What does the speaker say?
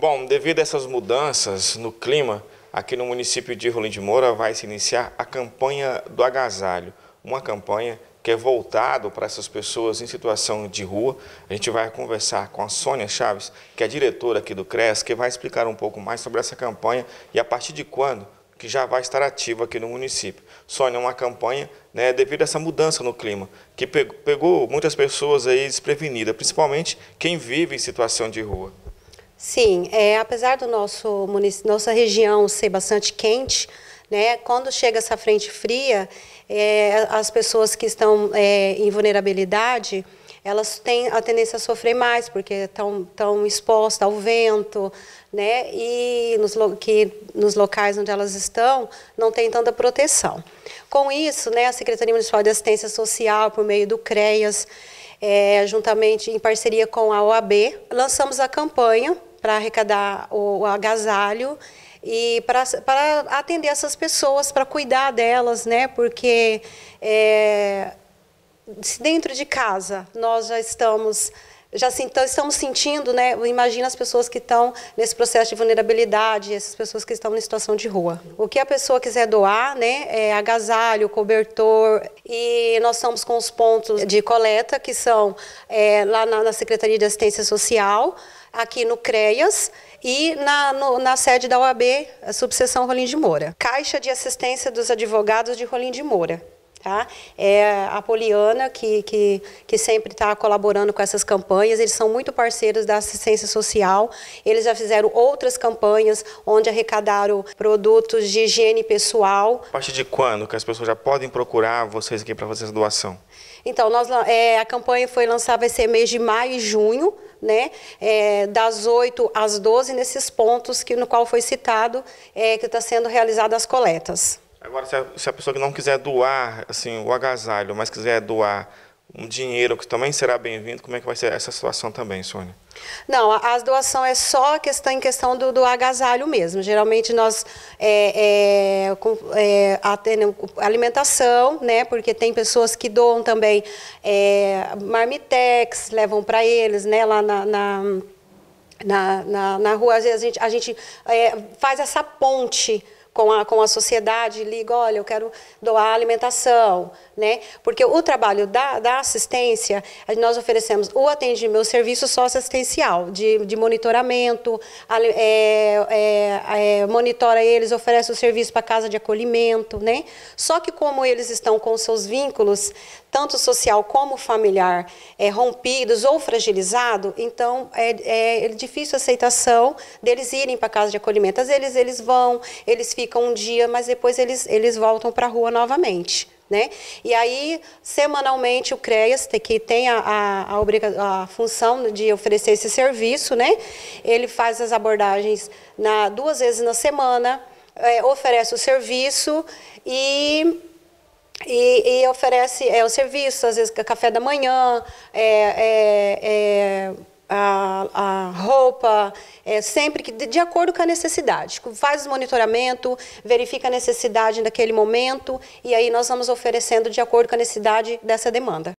Bom, devido a essas mudanças no clima, aqui no município de Rolim de Moura vai se iniciar a campanha do agasalho, uma campanha que é voltado para essas pessoas em situação de rua. A gente vai conversar com a Sônia Chaves, que é diretora aqui do CRES, que vai explicar um pouco mais sobre essa campanha e a partir de quando que já vai estar ativa aqui no município. Sônia, uma campanha né, devido a essa mudança no clima, que pegou muitas pessoas aí desprevenidas, principalmente quem vive em situação de rua. Sim, é, apesar do nosso nossa região ser bastante quente, né, quando chega essa frente fria, é, as pessoas que estão é, em vulnerabilidade, elas têm a tendência a sofrer mais, porque estão, estão expostas ao vento, né, e nos, que nos locais onde elas estão não tem tanta proteção. Com isso, né, a Secretaria Municipal de Assistência Social, por meio do CREAS, é, juntamente em parceria com a OAB, lançamos a campanha para arrecadar o, o agasalho e para atender essas pessoas, para cuidar delas, né? Porque é, se dentro de casa nós já estamos já então, estamos sentindo, né? Imagina as pessoas que estão nesse processo de vulnerabilidade, essas pessoas que estão em situação de rua. O que a pessoa quiser doar, né? É agasalho, cobertor. E nós estamos com os pontos de coleta, que são é, lá na, na Secretaria de Assistência Social, aqui no CREAS e na, no, na sede da OAB, a subseção Rolim de Moura. Caixa de Assistência dos Advogados de Rolim de Moura tá? É a Poliana, que, que, que sempre está colaborando com essas campanhas, eles são muito parceiros da assistência social, eles já fizeram outras campanhas onde arrecadaram produtos de higiene pessoal. A partir de quando que as pessoas já podem procurar vocês aqui para fazer essa doação? Então, nós, é, a campanha foi lançada, vai ser mês de maio e junho, né, é, das 8 às 12, nesses pontos que, no qual foi citado, é, que está sendo realizadas as coletas. Agora, se a, se a, pessoa que não quiser doar assim, o agasalho, mas quiser doar um dinheiro que também será bem-vindo, como é que vai ser essa situação também, Sônia? Não, a, a doação é só a questão em questão do, do agasalho mesmo. Geralmente nós é, é, com, é, alimentação, né? Porque tem pessoas que doam também é, marmitex, levam para eles, né? Lá na, na na, na, na, rua, às vezes a gente, a gente é, faz essa ponte com a, com a sociedade, liga, olha, eu quero doar alimentação, né? Porque o trabalho da, da assistência, nós oferecemos o atendimento, o serviço socioassistencial, de, de monitoramento, é, é, é, monitora eles, oferece o serviço para casa de acolhimento, né? Só que como eles estão com seus vínculos, tanto social como familiar, é, rompidos ou fragilizados, então é, é, é, difícil a aceitação deles irem para casa de acolhimento. Às vezes eles vão, eles ficam um dia, mas depois eles, eles voltam para a rua novamente. Né? E aí, semanalmente, o CREAS, que tem a, a, a, função de oferecer esse serviço, né? ele faz as abordagens na, duas vezes na semana, é, oferece o serviço e e, e, oferece é, o serviço, às vezes café da manhã, é, é, é a, a roupa, é, sempre que, de, de, acordo com a necessidade. Faz o monitoramento, verifica a necessidade naquele momento e aí nós vamos oferecendo de acordo com a necessidade dessa demanda.